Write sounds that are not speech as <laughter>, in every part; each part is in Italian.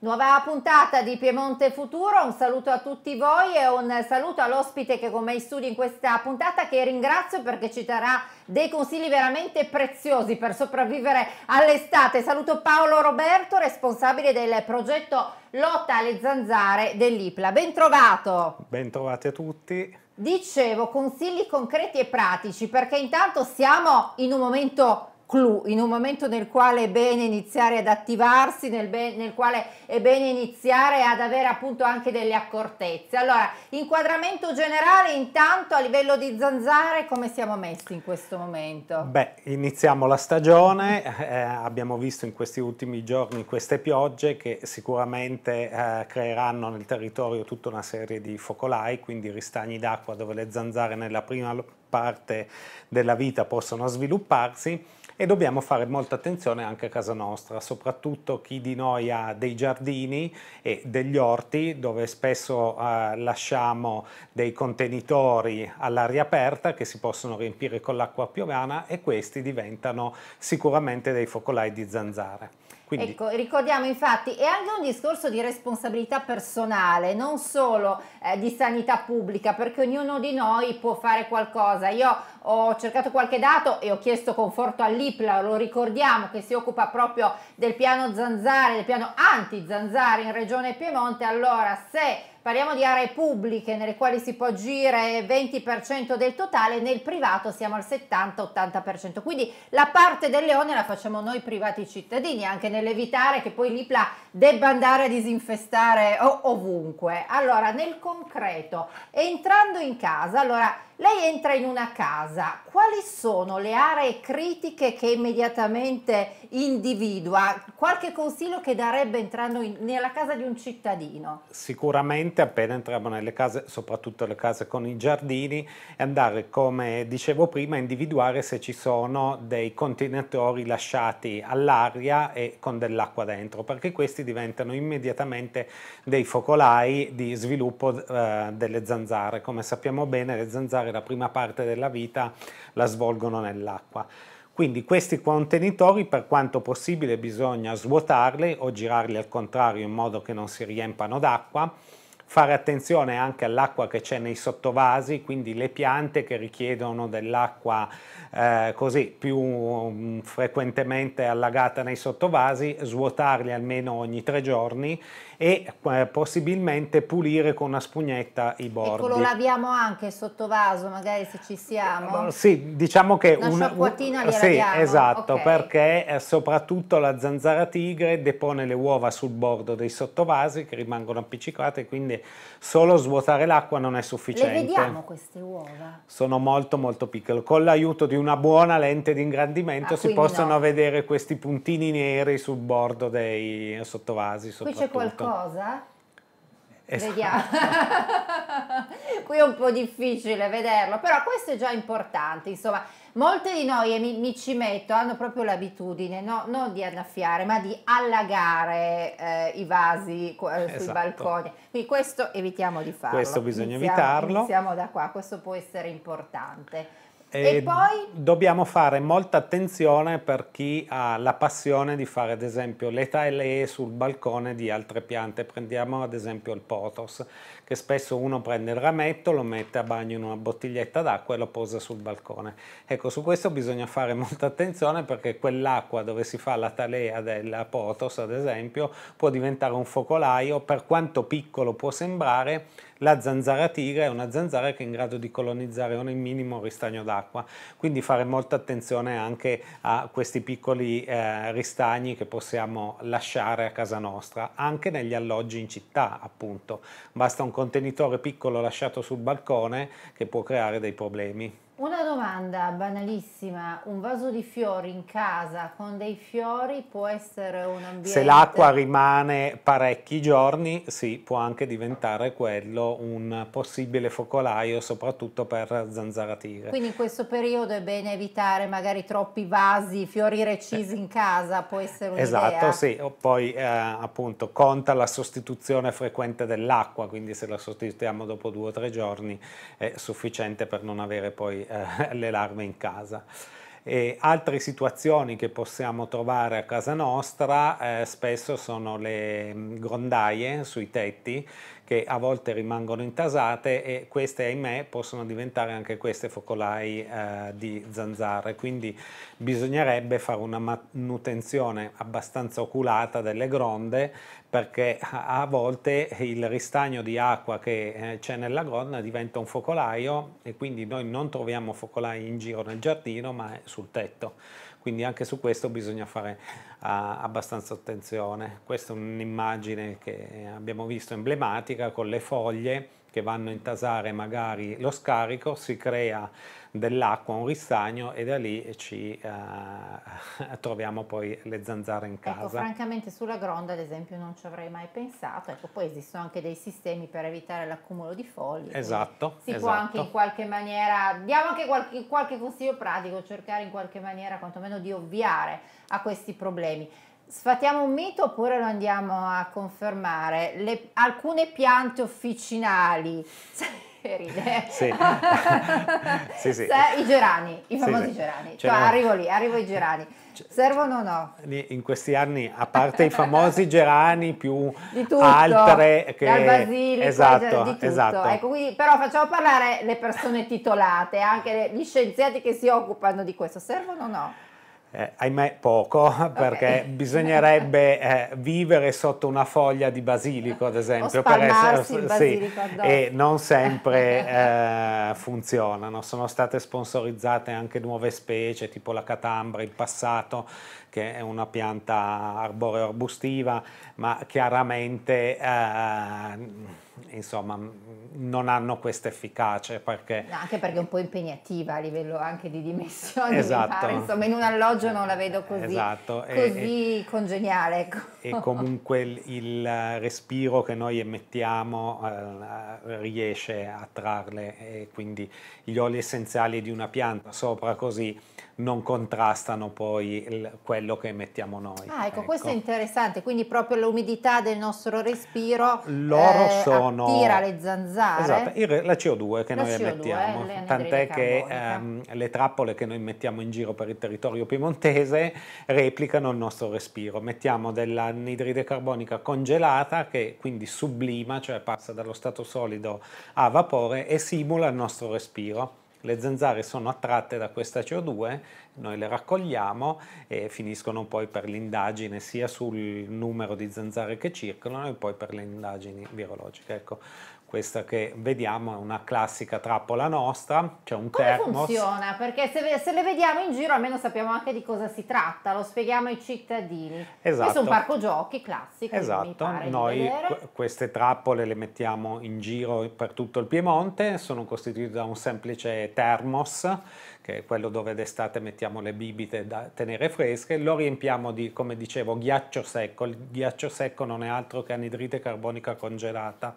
Nuova puntata di Piemonte Futuro, un saluto a tutti voi e un saluto all'ospite che con me in in questa puntata che ringrazio perché ci darà dei consigli veramente preziosi per sopravvivere all'estate. Saluto Paolo Roberto, responsabile del progetto Lotta alle zanzare dell'IPLA. Bentrovato! Bentrovati a tutti. Dicevo, consigli concreti e pratici perché intanto siamo in un momento clou, in un momento nel quale è bene iniziare ad attivarsi, nel, be- nel, quale è bene iniziare ad avere appunto anche delle accortezze. Allora, inquadramento generale, intanto a livello di zanzare, come siamo messi in questo momento? Beh, iniziamo la stagione, eh, abbiamo visto in questi ultimi giorni queste piogge che sicuramente eh, creeranno nel territorio tutta una serie di focolai, quindi ristagni d'acqua dove le zanzare nella prima parte della vita possono svilupparsi e dobbiamo fare molta attenzione anche a casa nostra, soprattutto chi di noi ha dei giardini e degli orti dove spesso eh, lasciamo dei contenitori all'aria aperta che si possono riempire con l'acqua piovana e questi diventano sicuramente dei focolai di zanzare. Quindi... Ecco, ricordiamo infatti, è anche un discorso di responsabilità personale, non solo eh, di sanità pubblica, perché ognuno di noi può fare qualcosa. Io ho cercato qualche dato e ho chiesto conforto all'IPLA, lo ricordiamo, che si occupa proprio del piano zanzare, del piano anti-zanzare in Regione Piemonte. Allora, se parliamo di aree pubbliche nelle quali si può agire 20% del totale, nel privato siamo al 70-80%, quindi la parte del leone la facciamo noi privati cittadini, anche nell'evitare che poi l'IPLA debba andare a disinfestare ovunque. Allora, nel concreto, entrando in casa, allora lei entra in una casa, quali sono le aree critiche che immediatamente individua? Qualche consiglio che darebbe entrando in, nella casa di un cittadino? Sicuramente appena entriamo nelle case, soprattutto le case con i giardini, è andare come dicevo prima a individuare se ci sono dei contenitori lasciati all'aria e con dell'acqua dentro, perché questi diventano immediatamente dei focolai di sviluppo eh, delle zanzare. Come sappiamo bene le zanzare particolare la prima parte della vita la svolgono nell'acqua. Quindi questi contenitori per quanto possibile bisogna svuotarli o girarli al contrario in modo che non si riempano d'acqua fare attenzione anche all'acqua che c'è nei sottovasi, quindi le piante che richiedono dell'acqua eh, così più mh, mm, frequentemente allagata nei sottovasi, svuotarli almeno ogni tre giorni e eh, possibilmente pulire con una spugnetta i bordi. Ecco, lo laviamo anche il sottovaso, magari se ci siamo. Eh, sì, diciamo che una, una sciacquatina un, li Sì, laviamo. esatto, okay. perché eh, soprattutto la zanzara tigre depone le uova sul bordo dei sottovasi che rimangono appiccicate, quindi quindi solo svuotare l'acqua non è sufficiente. Le vediamo queste uova? Sono molto molto piccole, con l'aiuto di una buona lente di ingrandimento ah, si possono no. vedere questi puntini neri sul bordo dei sottovasi Qui c'è qualcosa? Esatto. Vediamo. <laughs> Qui è un po' difficile vederlo, però questo è già importante, insomma, molte di noi, e mi, mi ci metto, hanno proprio l'abitudine, no? non di annaffiare, ma di allagare eh, i vasi eh, sui esatto. balconi. Quindi questo evitiamo di farlo. Questo bisogna iniziamo, evitarlo. Iniziamo da qua, questo può essere importante. E, e poi? Dobbiamo fare molta attenzione per chi ha la passione di fare ad esempio le talee sul balcone di altre piante. Prendiamo ad esempio il potos, che spesso uno prende il rametto, lo mette a bagno in una bottiglietta d'acqua e lo posa sul balcone. Ecco, su questo bisogna fare molta attenzione perché quell'acqua dove si fa la talea del potos, ad esempio, può diventare un focolaio, per quanto piccolo può sembrare, la zanzara tigre è una zanzara che è in grado di colonizzare ogni minimo ristagno d'acqua, quindi fare molta attenzione anche a questi piccoli eh, ristagni che possiamo lasciare a casa nostra, anche negli alloggi in città appunto. Basta un contenitore piccolo lasciato sul balcone che può creare dei problemi. Una domanda banalissima, un vaso di fiori in casa con dei fiori può essere un ambiente... Se l'acqua rimane parecchi giorni, sì, può anche diventare quello un possibile focolaio, soprattutto per zanzaratire. Quindi in questo periodo è bene evitare magari troppi vasi, fiori recisi in casa, può essere un'idea. Esatto, sì, poi eh, appunto conta la sostituzione frequente dell'acqua, quindi se la sostituiamo dopo due o tre giorni è sufficiente per non avere poi eh, <laughs> le larve in casa. E altre situazioni che possiamo trovare a casa nostra eh, spesso sono le mm, grondaie sui tetti che a volte rimangono intasate e queste, ahimè, possono diventare anche queste focolai eh, di zanzare. Quindi bisognerebbe fare una manutenzione abbastanza oculata delle gronde perché a volte il ristagno di acqua che eh, c'è nella gronda diventa un focolaio e quindi noi non troviamo focolai in giro nel giardino ma sul tetto quindi anche su questo bisogna fare a, ah, abbastanza attenzione. Questa è un'immagine che abbiamo visto emblematica con le foglie che vanno a intasare magari lo scarico, si crea dell'acqua, un ristagno e da lì ci eh, <laughs> troviamo poi le zanzare in ecco, casa. Ecco, francamente sulla gronda ad esempio non ci avrei mai pensato, ecco, poi esistono anche dei sistemi per evitare l'accumulo di foglie. Esatto. Si esatto. può anche esatto. in qualche maniera, diamo anche qualche, qualche consiglio pratico, cercare in qualche maniera quantomeno di ovviare a questi problemi. Sfatiamo un mito oppure lo andiamo a confermare? Le, alcune piante officinali. <laughs> <laughs> Sì. sì, sì. I gerani, i famosi gerani. Cioè, arrivo lì, arrivo i gerani. Servono o no? In questi anni, a parte i famosi gerani più di tutto, altre che... Dal basilico, esatto, di tutto. Esatto. Ecco, quindi, però facciamo parlare le persone titolate, anche gli scienziati che si occupano di questo. Servono o no? Eh, ahimè poco, <laughs> perché okay. bisognerebbe eh, vivere sotto una foglia di basilico, ad esempio, per essere sì, e non sempre eh, funzionano. Sono state sponsorizzate anche nuove specie, tipo la catambra in passato, che è una pianta arboreo arbustiva, ma chiaramente eh, insomma, non hanno questa efficacia. Perché... Anche perché è un po' impegnativa a livello anche di dimensioni. <laughs> Esatto. Insomma, in un alloggio non la vedo così, esatto. così e, congeniale. Ecco. E <laughs> comunque il, il, respiro che noi emettiamo eh, riesce a trarle e quindi gli oli essenziali di una pianta sopra così non contrastano poi il, quello che emettiamo noi. Ah, ecco, ecco, questo è interessante, quindi proprio l'umidità del nostro respiro. Loro eh, sono sono... Tira le zanzare. Esatto, il, la CO2 che la noi CO2, emettiamo, tant'è che ehm, le trappole che noi mettiamo in giro per il territorio piemontese replicano il nostro respiro, mettiamo dell'anidride carbonica congelata che quindi sublima, cioè passa dallo stato solido a vapore e simula il nostro respiro. Le zanzare sono attratte da questa CO2, noi le raccogliamo e finiscono poi per l'indagine sia sul numero di zanzare che circolano e poi per le indagini virologiche. Ecco, questa che vediamo è una classica trappola nostra, c'è cioè un Come termos. funziona? Perché se, se, le vediamo in giro almeno sappiamo anche di cosa si tratta, lo spieghiamo ai cittadini. Esatto. Questo è un esatto. parco giochi classico. Esatto, noi queste trappole le mettiamo in giro per tutto il Piemonte, sono costituite da un semplice termos, che è quello dove d'estate mettiamo le bibite da tenere fresche, lo riempiamo di, come dicevo, ghiaccio secco. Il ghiaccio secco non è altro che anidride carbonica congelata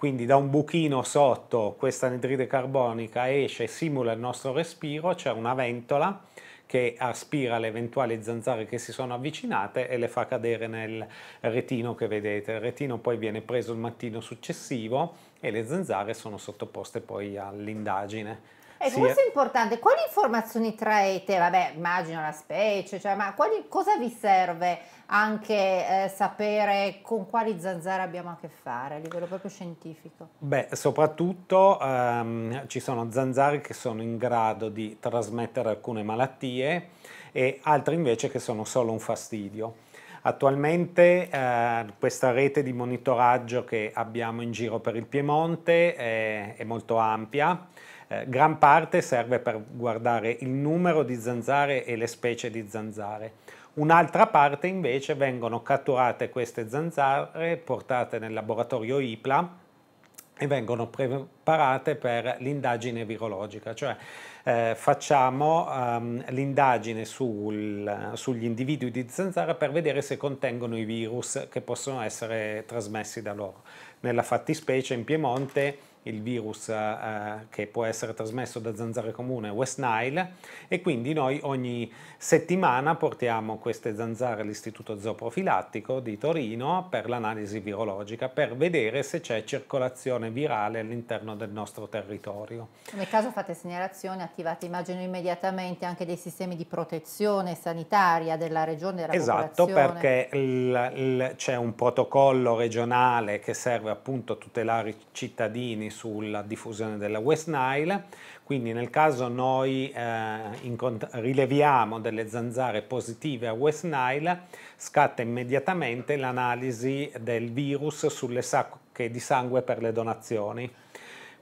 quindi da un buchino sotto questa anidride carbonica esce e simula il nostro respiro, c'è una ventola che aspira le eventuali zanzare che si sono avvicinate e le fa cadere nel retino che vedete. Il retino poi viene preso il mattino successivo e le zanzare sono sottoposte poi all'indagine. E sì, questo è importante. Quali informazioni traete? Vabbè, immagino la specie, cioè, ma quali, cosa vi serve anche eh, sapere con quali zanzare abbiamo a che fare a livello proprio scientifico? Beh, soprattutto ehm, ci sono zanzare che sono in grado di trasmettere alcune malattie e altre invece che sono solo un fastidio. Attualmente eh, questa rete di monitoraggio che abbiamo in giro per il Piemonte è, eh, è molto ampia eh, gran parte serve per guardare il numero di zanzare e le specie di zanzare. Un'altra parte invece vengono catturate queste zanzare, portate nel laboratorio IPLA, e vengono preparate per l'indagine virologica, cioè eh, facciamo um, l'indagine sugli individui di zanzara per vedere se contengono i virus che possono essere trasmessi da loro. Nella fattispecie in Piemonte il virus eh, eh, che può essere trasmesso da zanzare comune West Nile e quindi noi ogni settimana portiamo queste zanzare all'Istituto Zooprofilattico di Torino per l'analisi virologica per vedere se c'è circolazione virale all'interno del nostro territorio. Nel caso fate segnalazione attivate immagino immediatamente anche dei sistemi di protezione sanitaria della regione della esatto, perché c'è un protocollo regionale che serve appunto a tutelare i cittadini sulla diffusione della West Nile, quindi nel caso noi eh, rileviamo delle zanzare positive a West Nile, scatta immediatamente l'analisi del virus sulle sacche di sangue per le donazioni.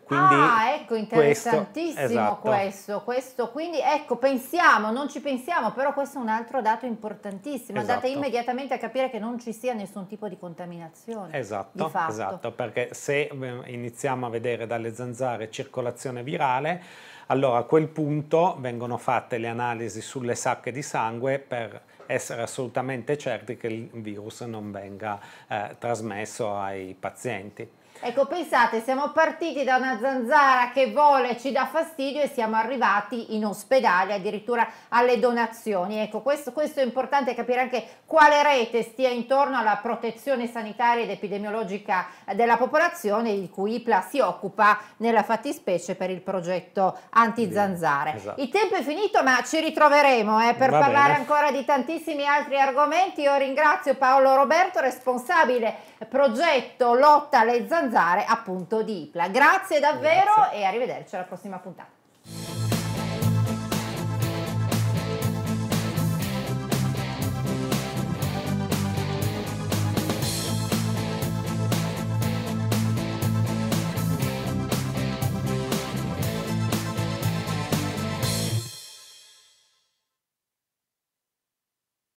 Quindi ah, ecco, interessantissimo questo, esatto. questo, questo, Quindi ecco, pensiamo, non ci pensiamo, però questo è un altro dato importantissimo. Esatto. Andate immediatamente a capire che non ci sia nessun tipo di contaminazione. Esatto, di esatto, perché se ehm, iniziamo a vedere dalle zanzare circolazione virale, allora a quel punto vengono fatte le analisi sulle sacche di sangue per essere assolutamente certi che il virus non venga eh, trasmesso ai pazienti. Ecco, pensate, siamo partiti da una zanzara che vola e ci dà fastidio e siamo arrivati in ospedale addirittura alle donazioni. Ecco, questo, questo è importante capire anche quale rete stia intorno alla protezione sanitaria ed epidemiologica della popolazione di cui IPLA si occupa nella fattispecie per il progetto anti-zanzare. Esatto. Il tempo è finito ma ci ritroveremo eh, per Va parlare bene. ancora di tantissimi altri argomenti. Io ringrazio Paolo Roberto, responsabile progetto Lotta alle Zanzare zanzare appunto di Ipla. Grazie davvero Grazie. e arrivederci alla prossima puntata.